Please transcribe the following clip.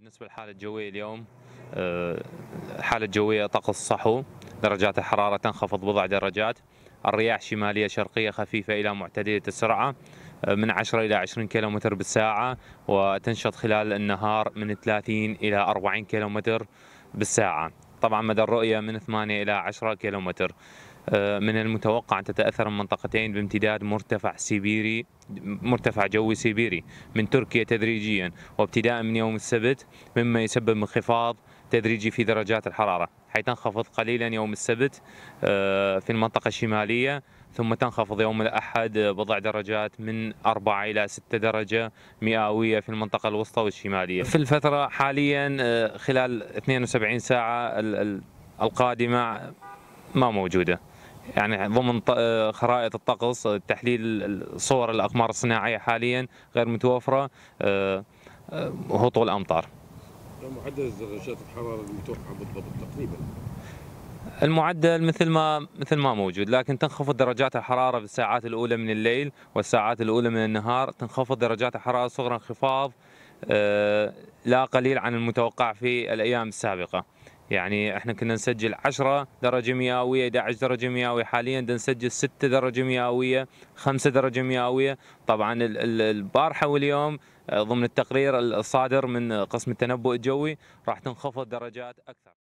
بالنسبة للحالة الجوية اليوم آه، حالة جوية طقس صحو درجات الحرارة تنخفض بضع درجات الرياح شمالية شرقية خفيفة إلى معتدلة السرعة آه، من 10 إلى 20 كيلومتر بالساعة وتنشط خلال النهار من 30 إلى 40 كيلومتر بالساعة طبعا مدى الرؤية من 8 إلى 10 كيلومتر آه، من المتوقع أن تتأثر المنطقتين بامتداد مرتفع سيبيري مرتفع جوي سيبيري من تركيا تدريجيا وابتداء من يوم السبت مما يسبب انخفاض تدريجي في درجات الحرارة حيث تنخفض قليلا يوم السبت آه، في المنطقة الشمالية ثم تنخفض يوم الأحد بضع درجات من 4 إلى 6 درجة مئوية في المنطقة الوسطى والشمالية في الفترة حاليا آه، خلال 72 ساعة القادمة ما موجوده يعني ضمن آه، خرائط الطقس تحليل صور الاقمار الصناعيه حاليا غير متوفره آه، آه، هطول امطار. معدل درجات الحراره المتوقعه بالضبط تقريبا؟ المعدل مثل ما مثل ما موجود لكن تنخفض درجات الحراره بالساعات الاولى من الليل والساعات الاولى من النهار تنخفض درجات الحراره صغرى انخفاض لا قليل عن المتوقع في الايام السابقه. يعني احنا كنا نسجل 10 درجة مئوية 11 درجة مئوية حاليا دا نسجل 6 درجة مئوية 5 درجة مئوية طبعا البارحة واليوم آه، ضمن التقرير الصادر من قسم التنبؤ الجوي راح تنخفض درجات أكثر